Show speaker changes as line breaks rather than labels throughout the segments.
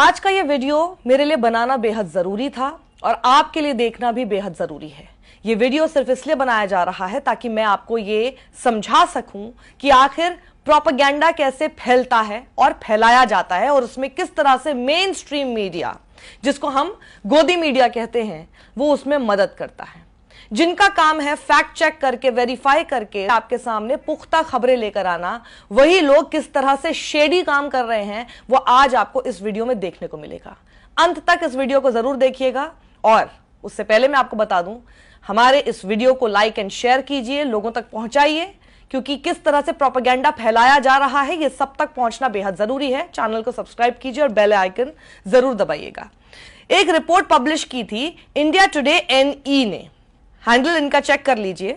आज का ये वीडियो मेरे लिए बनाना बेहद ज़रूरी था और आपके लिए देखना भी बेहद ज़रूरी है ये वीडियो सिर्फ इसलिए बनाया जा रहा है ताकि मैं आपको ये समझा सकूं कि आखिर प्रोपागेंडा कैसे फैलता है और फैलाया जाता है और उसमें किस तरह से मेन स्ट्रीम मीडिया जिसको हम गोदी मीडिया कहते हैं वो उसमें मदद करता है जिनका काम है फैक्ट चेक करके वेरीफाई करके आपके सामने पुख्ता खबरें लेकर आना वही लोग किस तरह से शेडी काम कर रहे हैं वो आज आपको इस वीडियो में देखने को मिलेगा अंत तक इस वीडियो को जरूर देखिएगा और उससे पहले मैं आपको बता दूं हमारे इस वीडियो को लाइक एंड शेयर कीजिए लोगों तक पहुंचाइए क्योंकि किस तरह से प्रोपागेंडा फैलाया जा रहा है यह सब तक पहुंचना बेहद जरूरी है चैनल को सब्सक्राइब कीजिए और बेल आइकन जरूर दबाइएगा एक रिपोर्ट पब्लिश की थी इंडिया टुडे एनई ने हैंडल इनका चेक कर लीजिए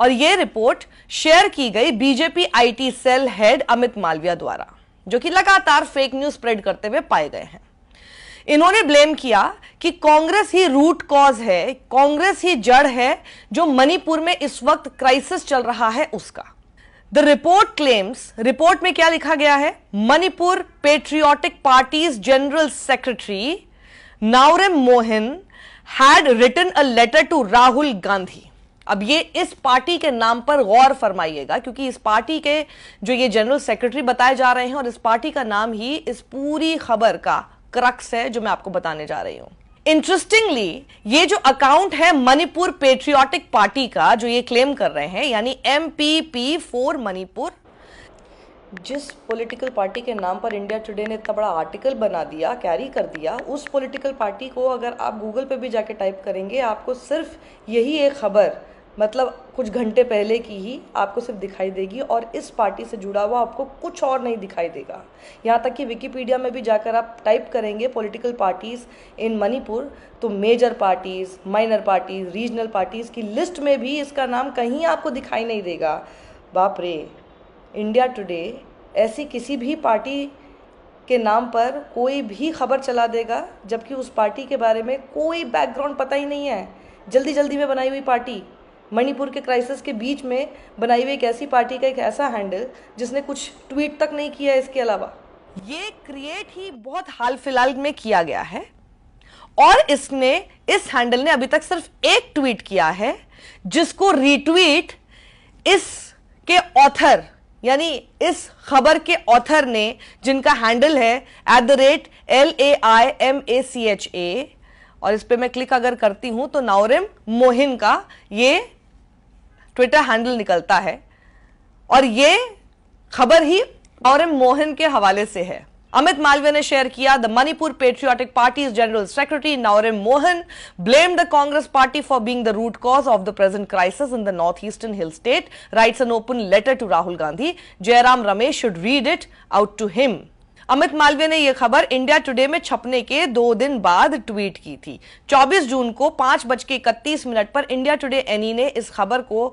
और ये रिपोर्ट शेयर की गई BJP IT cell head Amit Malviya द्वारा जो कि लगातार फेक न्यूज स्प्रेड करते हुए पाए गए हैं इन्होंने ब्लेम किया कि कांग्रेस ही रूट कॉज है कांग्रेस ही जड़ है जो मणिपुर में इस वक्त क्राइसिस चल रहा है उसका द रिपोर्ट क्लेम्स रिपोर्ट में क्या लिखा गया है Manipur patriotic parties general secretary Naorem Mohan had written a letter to Rahul Gandhi अब ये इस पार्टी के नाम पर गौर फरमाइएगा क्योंकि इस पार्टी के जो ये जनरल सेक्रेटरी बताए जा रहे हैं और इस पार्टी का नाम ही इस पूरी खबर का क्रक्स है जो मैं आपको बताने जा रही हूं इंटरेस्टिंगली ये जो अकाउंट है मणिपुर पेट्रियोटिक पार्टी का जो ये क्लेम कर रहे हैं यानी M P P for Manipur जिस पॉलिटिकल पार्टी के नाम पर इंडिया टुडे ने इतना बड़ा आर्टिकल बना दिया कैरी कर दिया उस पॉलिटिकल पार्टी को अगर आप गूगल पे भी जाके टाइप करेंगे आपको सिर्फ यही एक खबर मतलब कुछ घंटे पहले की ही आपको सिर्फ दिखाई देगी और इस पार्टी से जुड़ा हुआ आपको कुछ और नहीं दिखाई देगा यहाँ तक कि विकीपीडिया में भी जाकर आप टाइप करेंगे पॉलिटिकल पार्टीज़ इन मणिपुर तो major parties minor parties regional parties की लिस्ट में भी इसका नाम कहीं आपको दिखाई नहीं देगा बाप रे इंडिया टुडे ऐसी किसी भी पार्टी के नाम पर कोई भी खबर चला देगा जबकि उस पार्टी के बारे में कोई बैकग्राउंड पता ही नहीं है जल्दी जल्दी में बनाई हुई पार्टी मणिपुर के क्राइसिस के बीच में बनाई हुई एक ऐसी पार्टी का एक ऐसा हैंडल जिसने कुछ ट्वीट तक नहीं किया इसके अलावा ये क्रिएट ही बहुत हाल फिलहाल में किया गया है और इसने इस हैंडल ने अभी तक सिर्फ एक ट्वीट किया है जिसको रीट्वीट इसके ऑथर यानी इस खबर के ऑथर ने जिनका हैंडल है at the rate L A I M A C H A और इस पर मैं क्लिक अगर करती हूं तो नावरिम मोहिन का ये ट्विटर हैंडल निकलता है और ये खबर ही नावरिम मोहिन के हवाले से है अमित मालवीय ने शेयर किया the Manipur patriotic party general secretary Naorem Mohan blame the Congress party for being the root cause of the present crisis in the north eastern hill state writes an open letter to Rahul Gandhi Jairam Ramesh should read it out to him Amit Malviya ने यह खबर India today में छपने के दो दिन बाद tweet की थी 24 जून को पांच बज के इकतीस मिनट पर इंडिया टुडे एनी ने इस खबर को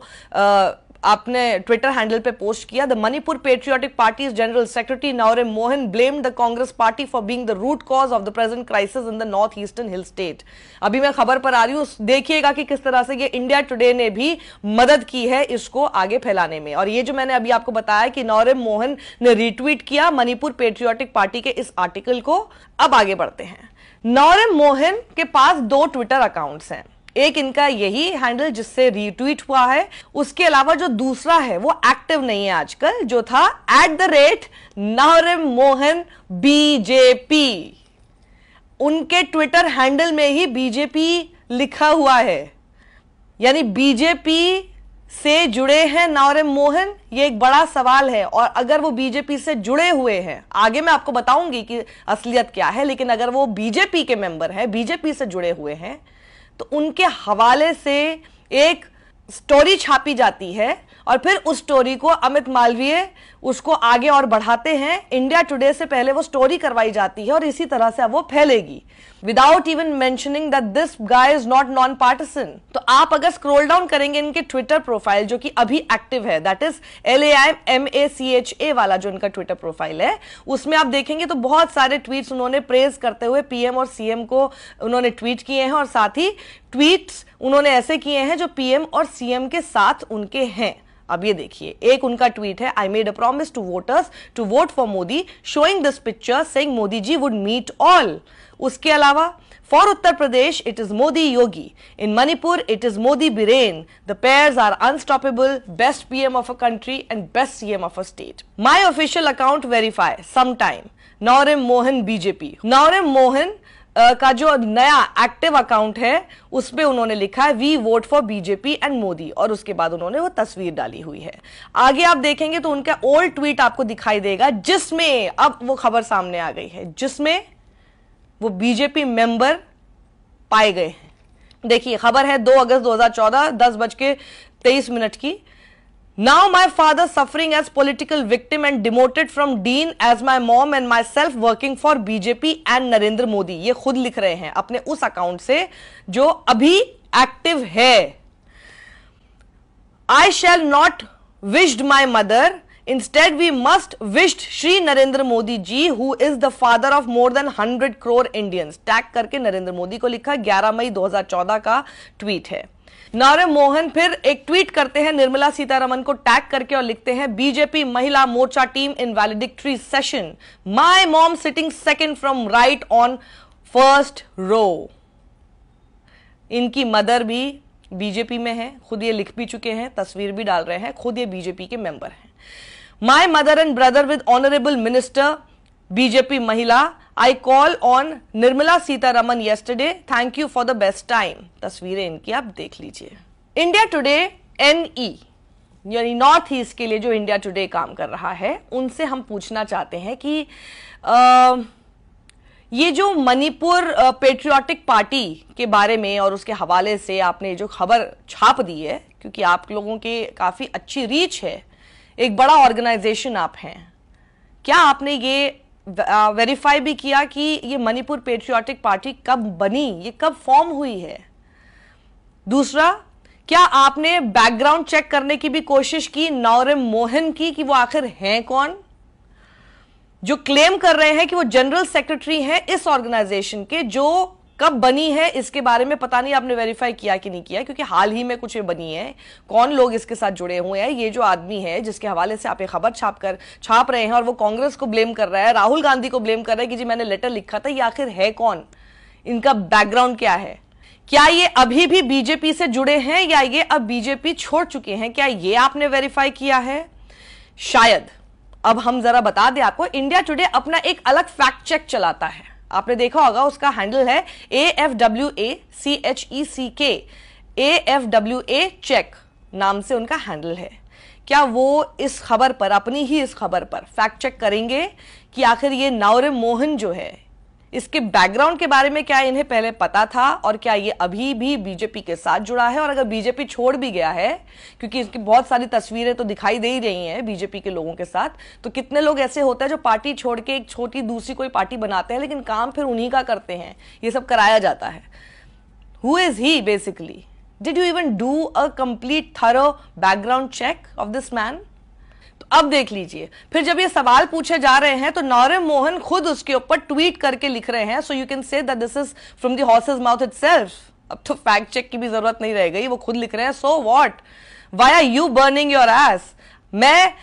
आपने ट्विटर हैंडल पे पोस्ट किया the Manipur patriotic parties general secretary Naorem Mohan blame the Congress party for being the root cause of the present crisis in the north eastern hill state अभी मैं खबर पर आ रही हूं देखिएगा कि किस तरह से ये इंडिया टुडे ने भी मदद की है इसको आगे फैलाने में और ये जो मैंने अभी आपको बताया कि नौरे मोहन ने रिट्वीट किया मणिपुर पेट्रियोटिक पार्टी के इस आर्टिकल को अब आगे बढ़ते हैं नौरे मोहन के पास दो ट्विटर अकाउंट्स हैं एक इनका यही हैंडल जिससे रीट्वीट हुआ है उसके अलावा जो दूसरा है वो एक्टिव नहीं है आजकल जो था at the rate Naorem Mohan BJP उनके ट्विटर हैंडल में ही बीजेपी लिखा हुआ है यानी बीजेपी से जुड़े हैं नौरम मोहन ये एक बड़ा सवाल है और अगर वो बीजेपी से जुड़े हुए हैं आगे मैं आपको बताऊंगी कि असलियत क्या है लेकिन अगर वो बीजेपी के मेंबर हैं बीजेपी से जुड़े हुए हैं तो उनके हवाले से एक स्टोरी छापी जाती है और फिर उस स्टोरी को अमित मालवीय उसको आगे और बढ़ाते हैं इंडिया टुडे से पहले वो स्टोरी करवाई जाती है और इसी तरह से वो फैलेगी without even mentioning that this guy is not non partisan तो आप अगर स्क्रोल डाउन करेंगे इनके ट्विटर प्रोफाइल जो कि अभी एक्टिव है that is L A I M A C H A वाला जो इनका ट्विटर प्रोफाइल है उसमें आप देखेंगे तो बहुत सारे ट्वीट उन्होंने प्रेज करते हुए पीएम और सीएम को उन्होंने ट्वीट किए हैं और साथ ही ट्वीट्स उन्होंने ऐसे किए हैं जो पीएम और सीएम के साथ उनके हैं अब ये देखिए एक उनका ट्वीट है I made a promise to voters to vote for Modi showing this picture saying Modi ji would meet all उसके अलावा for Uttar Pradesh it is Modi Yogi in Manipur it is Modi Biren the pairs are unstoppable best PM of a country and best CM of a state my official account verify समाइम Naorem Mohan BJP Naorem Mohan का जो नया active account है उस पर उन्होंने लिखा है we vote for BJP and Modi और उसके बाद उन्होंने वो तस्वीर डाली हुई है आगे आप देखेंगे तो उनका ओल्ड ट्वीट आपको दिखाई देगा जिसमें अब वो खबर सामने आ गई है जिसमें वो बीजेपी मेंबर पाए गए हैं देखिए खबर है दो अगस्त 2014 दस बज के तेईस मिनट की Now my father suffering as political victim and demoted from dean as my mom and myself working for BJP and Narendra Modi. ये खुद लिख रहे हैं अपने उस अकाउंट से जो अभी एक्टिव है i shall not wished my mother instead we must wished shri narendra modi ji who is the father of more than 100 crore indians tag करके नरेंद्र मोदी को लिखा 11 मई 2014 का ट्वीट है नारे मोहन फिर एक ट्वीट करते हैं निर्मला सीतारमन को टैग करके और लिखते हैं BJP Mahila Morcha team in valedictory session my mom sitting second from right on first row इनकी मदर भी बीजेपी में है खुद ये लिख भी चुके हैं तस्वीर भी डाल रहे हैं खुद ये बीजेपी के मेंबर हैं my mother and brother with honourable minister BJP Mahila I call on Nirmala Sitharaman yesterday thank you for the best time तस्वीरें इनकी आप देख लीजिए इंडिया टुडे एनई यानी नॉर्थ ईस्ट के लिए जो इंडिया टुडे काम कर रहा है उनसे हम पूछना चाहते हैं कि आ, ये जो मणिपुर पेट्रियाटिक पार्टी के बारे में और उसके हवाले से आपने जो खबर छाप दी है क्योंकि आप लोगों के काफ़ी अच्छी रीच है एक बड़ा ऑर्गेनाइजेशन आप हैं क्या आपने ये वेरीफाई भी किया कि ये मणिपुर पेट्रियाटिक पार्टी कब बनी ये कब फॉर्म हुई है दूसरा क्या आपने बैकग्राउंड चेक करने की भी कोशिश की नौरम मोहन की कि वो आखिर हैं कौन जो क्लेम कर रहे हैं कि वो जनरल सेक्रेटरी हैं इस ऑर्गेनाइजेशन के जो कब बनी है इसके बारे में पता नहीं आपने वेरीफाई किया कि नहीं किया क्योंकि हाल ही में कुछ ये बनी है कौन लोग इसके साथ जुड़े हुए हैं ये जो आदमी है जिसके हवाले से आप ये खबर छाप कर छाप रहे हैं और वो कांग्रेस को ब्लेम कर रहा है राहुल गांधी को ब्लेम कर रहा है कि जी मैंने लेटर लिखा था ये आखिर है कौन इनका बैकग्राउंड क्या है क्या ये अभी भी बीजेपी से जुड़े हैं या ये अब बीजेपी छोड़ चुके हैं क्या ये आपने वेरीफाई किया है शायद अब हम जरा बता दें आपको इंडिया टुडे अपना एक अलग फैक्ट चेक चलाता है आपने देखा होगा उसका हैंडल है A F W A C H E C K A F W A check नाम से उनका हैंडल है क्या वो इस खबर पर अपनी ही इस खबर पर फैक्ट चेक करेंगे कि आखिर ये नावर मोहन जो है इसके बैकग्राउंड के बारे में क्या इन्हें पहले पता था और क्या ये अभी भी बीजेपी के साथ जुड़ा है और अगर बीजेपी छोड़ भी गया है क्योंकि इसकी बहुत सारी तस्वीरें तो दिखाई दे ही रही हैं बीजेपी के लोगों के साथ तो कितने लोग ऐसे होते हैं जो पार्टी छोड़ के एक छोटी दूसरी कोई पार्टी बनाते हैं लेकिन काम फिर उन्हीं का करते हैं ये सब कराया जाता है who is he basically did you even do a complete thorough background check of this man अब देख लीजिए फिर जब ये सवाल पूछे जा रहे हैं तो नौरम मोहन खुद उसके ऊपर ट्वीट करके लिख रहे हैं so you can say that this is from the horse's mouth it अब तो फैक्ट चेक की भी जरूरत नहीं रह गई वो खुद लिख रहे हैं so what why are you burning your ass मैं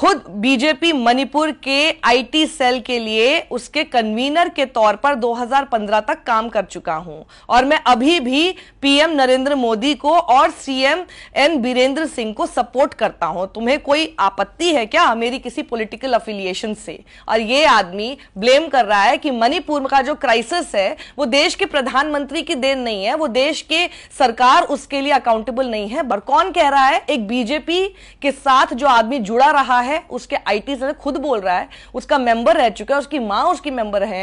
खुद बीजेपी मणिपुर के आईटी सेल के लिए उसके कन्वीनर के तौर पर 2015 तक काम कर चुका हूं और मैं अभी भी पीएम नरेंद्र मोदी को और सीएम एन बीरेंद्र सिंह को सपोर्ट करता हूं तुम्हें कोई आपत्ति है क्या मेरी किसी पॉलिटिकल अफिलिएशन से और ये आदमी ब्लेम कर रहा है कि मणिपुर का जो क्राइसिस है वो देश के प्रधानमंत्री की देन नहीं है वो देश के सरकार उसके लिए अकाउंटेबल नहीं है कौन कह रहा है एक बीजेपी के साथ जो आदमी जुड़ा रहा है है उसके आईटी से खुद बोल रहा है उसका मेंबर रह चुका है उसकी माँ उसकी मेंबर है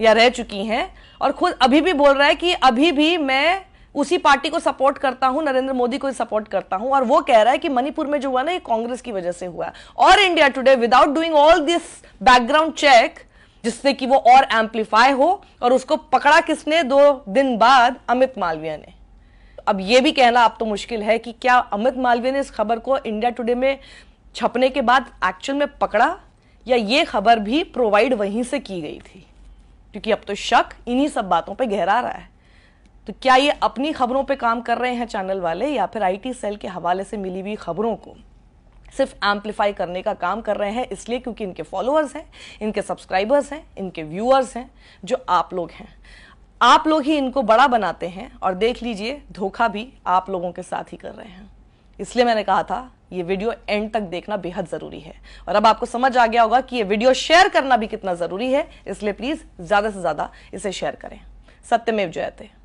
या रह चुकी हैं और खुद अभी भी बोल रहा है कि अभी भी मैं उसी पार्टी को सपोर्ट करता हूं नरेंद्र मोदी को सपोर्ट करता हूं और वो कह रहा है कि मणिपुर में जो हुआ ना ये कांग्रेस की वजह से हुआ और India Today without doing all this background check जिससे कि वो और एम्पलीफाई हो और उसको पकड़ा किसने दो दिन बाद अमित मालवीय ने अब ये भी कहना आप तो मुश्किल है कि क्या अमित मालवीय ने इस खबर को इंडिया टुडे में छपने के बाद एक्चुअल में पकड़ा या ये खबर भी प्रोवाइड वहीं से की गई थी क्योंकि अब तो शक इन्हीं सब बातों पे गहरा रहा है तो क्या ये अपनी खबरों पे काम कर रहे हैं चैनल वाले या फिर आईटी सेल के हवाले से मिली हुई खबरों को सिर्फ एम्पलीफाई करने का काम कर रहे हैं इसलिए क्योंकि इनके फॉलोअर्स हैं इनके सब्सक्राइबर्स हैं इनके व्यूअर्स हैं जो आप लोग हैं आप लोग ही इनको बड़ा बनाते हैं और देख लीजिए धोखा भी आप लोगों के साथ ही कर रहे हैं इसलिए मैंने कहा था ये वीडियो एंड तक देखना बेहद जरूरी है और अब आपको समझ आ गया होगा कि ये वीडियो शेयर करना भी कितना जरूरी है इसलिए प्लीज ज्यादा से ज्यादा इसे शेयर करें सत्यमेव जयते